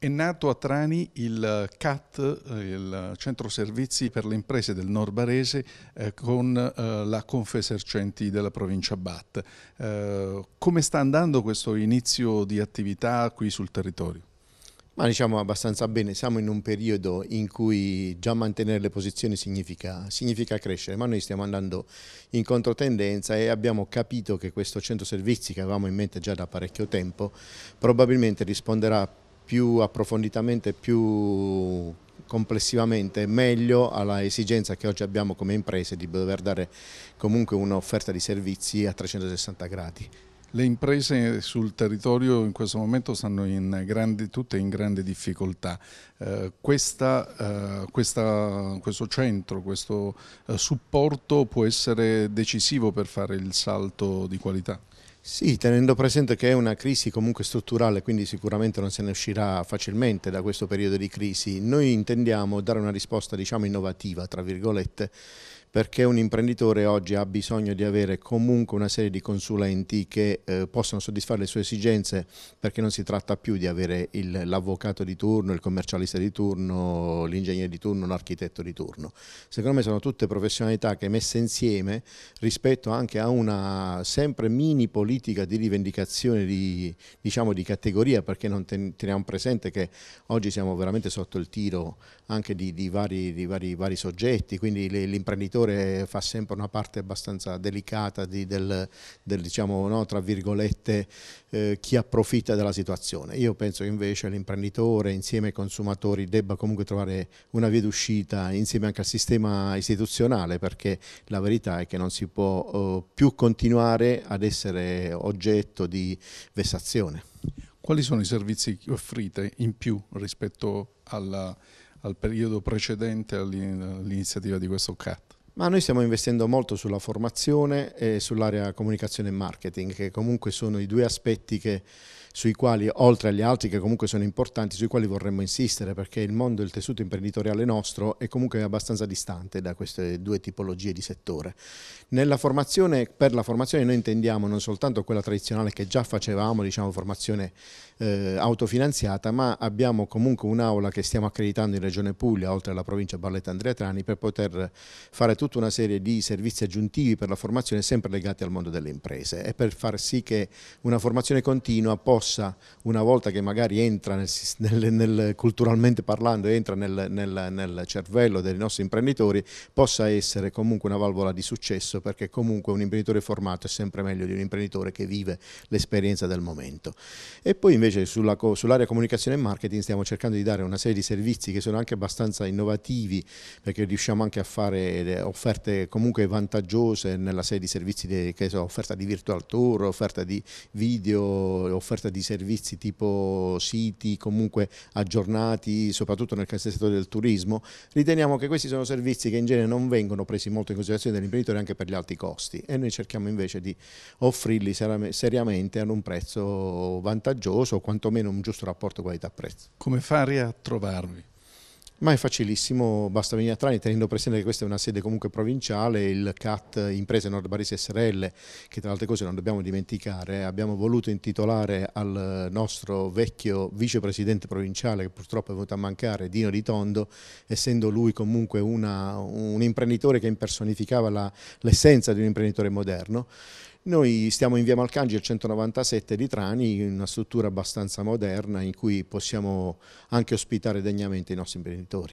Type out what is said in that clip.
È nato a Trani il eh, CAT, eh, il Centro Servizi per le Imprese del Nord Barese, eh, con eh, la Confesercenti della provincia BAT. Eh, come sta andando questo inizio di attività qui sul territorio? Ma diciamo abbastanza bene, siamo in un periodo in cui già mantenere le posizioni significa, significa, crescere, ma noi stiamo andando in controtendenza e abbiamo capito che questo centro servizi che avevamo in mente già da parecchio tempo probabilmente risponderà più approfonditamente, più complessivamente meglio alla esigenza che oggi abbiamo come imprese di dover dare comunque un'offerta di servizi a 360 gradi. Le imprese sul territorio in questo momento stanno in grande, tutte in grande difficoltà. Eh, questa, eh, questa, questo centro, questo eh, supporto può essere decisivo per fare il salto di qualità? Sì, tenendo presente che è una crisi comunque strutturale, quindi sicuramente non se ne uscirà facilmente da questo periodo di crisi, noi intendiamo dare una risposta diciamo innovativa, tra virgolette, perché un imprenditore oggi ha bisogno di avere comunque una serie di consulenti che eh, possono soddisfare le sue esigenze perché non si tratta più di avere l'avvocato di turno, il commercialista di turno, l'ingegnere di turno, l'architetto di turno. Secondo me sono tutte professionalità che messe insieme rispetto anche a una sempre mini politica politica di rivendicazione di, diciamo, di categoria, perché non ten teniamo presente che oggi siamo veramente sotto il tiro anche di, di, vari, di vari, vari, soggetti, quindi l'imprenditore fa sempre una parte abbastanza delicata del, del diciamo, no, tra virgolette, eh, chi approfitta della situazione. Io penso che invece l'imprenditore insieme ai consumatori debba comunque trovare una via d'uscita insieme anche al sistema istituzionale, perché la verità è che non si può eh, più continuare ad essere oggetto di vessazione. Quali sono i servizi che offrite in più rispetto alla, al periodo precedente all'iniziativa di questo CAT? Ma noi stiamo investendo molto sulla formazione e sull'area comunicazione e marketing, che comunque sono i due aspetti che, sui quali, oltre agli altri che comunque sono importanti, sui quali vorremmo insistere, perché il mondo, il tessuto imprenditoriale nostro è comunque abbastanza distante da queste due tipologie di settore. Nella formazione, per la formazione noi intendiamo non soltanto quella tradizionale che già facevamo, diciamo formazione eh, autofinanziata, ma abbiamo comunque un'aula che stiamo accreditando in Regione Puglia, oltre alla provincia Barletta Andrea Trani, per poter fare tutto tutta una serie di servizi aggiuntivi per la formazione sempre legati al mondo delle imprese e per far sì che una formazione continua possa, una volta che magari entra nel, nel, nel, culturalmente parlando, entra nel cervello dei nostri imprenditori, possa essere comunque una valvola di successo perché comunque un imprenditore formato è sempre meglio di un imprenditore che vive l'esperienza del momento. E poi invece sull'area comunicazione e marketing stiamo cercando di dare una serie di servizi che sono anche abbastanza innovativi perché riusciamo anche a fare eh, offerte comunque vantaggiose nella serie di servizi, di, che so, offerta di virtual tour, offerta di video, offerta di servizi tipo siti comunque aggiornati, soprattutto nel settore del turismo, riteniamo che questi sono servizi che in genere non vengono presi molto in considerazione dall'imprenditore anche per gli alti costi e noi cerchiamo invece di offrirli seriamente ad un prezzo vantaggioso o quantomeno un giusto rapporto qualità-prezzo. Come fare a trovarvi? Ma è facilissimo, basta venire a Trani tenendo presente che questa è una sede comunque provinciale, il CAT Imprese Nord Barese SRL, che tra le altre cose non dobbiamo dimenticare, abbiamo voluto intitolare al nostro vecchio vicepresidente provinciale che purtroppo è venuto a mancare, Dino Di Tondo, essendo lui comunque una, un imprenditore che impersonificava l'essenza di un imprenditore moderno. Noi stiamo in via Malcangel 197 di Trani, una struttura abbastanza moderna in cui possiamo anche ospitare degnamente i nostri imprenditori.